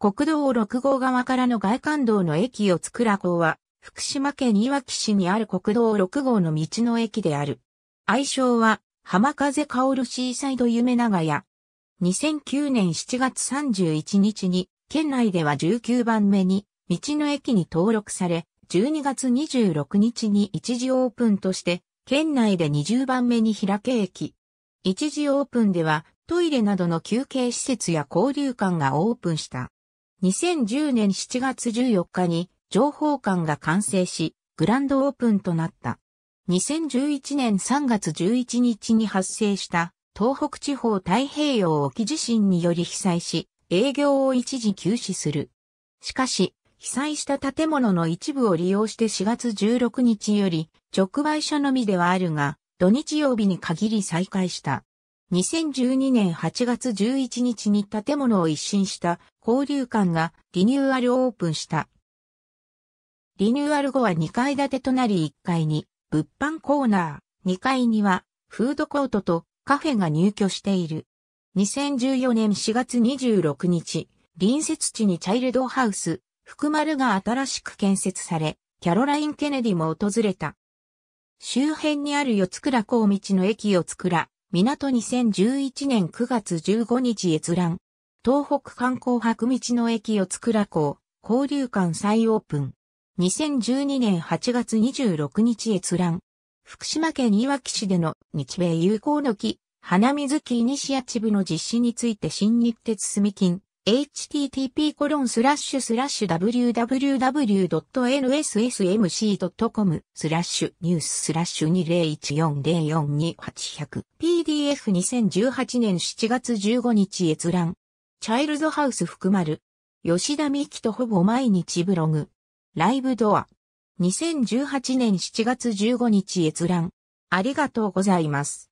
国道6号側からの外環道の駅を作ら港は、福島県いわき市にある国道6号の道の駅である。愛称は、浜風香るシーサイド夢長屋。2009年7月31日に、県内では19番目に、道の駅に登録され、12月26日に一時オープンとして、県内で20番目に開け駅。一時オープンでは、トイレなどの休憩施設や交流館がオープンした。2010年7月14日に情報館が完成し、グランドオープンとなった。2011年3月11日に発生した東北地方太平洋沖地震により被災し、営業を一時休止する。しかし、被災した建物の一部を利用して4月16日より直売所のみではあるが、土日曜日に限り再開した。2012年8月11日に建物を一新した交流館がリニューアルオープンした。リニューアル後は2階建てとなり1階に物販コーナー、2階にはフードコートとカフェが入居している。2014年4月26日、隣接地にチャイルドハウス、福丸が新しく建設され、キャロライン・ケネディも訪れた。周辺にある四倉港道の駅作倉、港2011年9月15日閲覧。東北観光博道の駅四つ倉港、交流館再オープン。2012年8月26日閲覧。福島県いわき市での日米友好の木、花水木イニシアチブの実施について新日鉄住金、http://www.nssmc.com スラッシュニューススラッシュ2014042800 PDF2018 年7月15日閲覧チャイルドハウス含まる吉田美希とほぼ毎日ブログライブドア2018年7月15日閲覧ありがとうございます。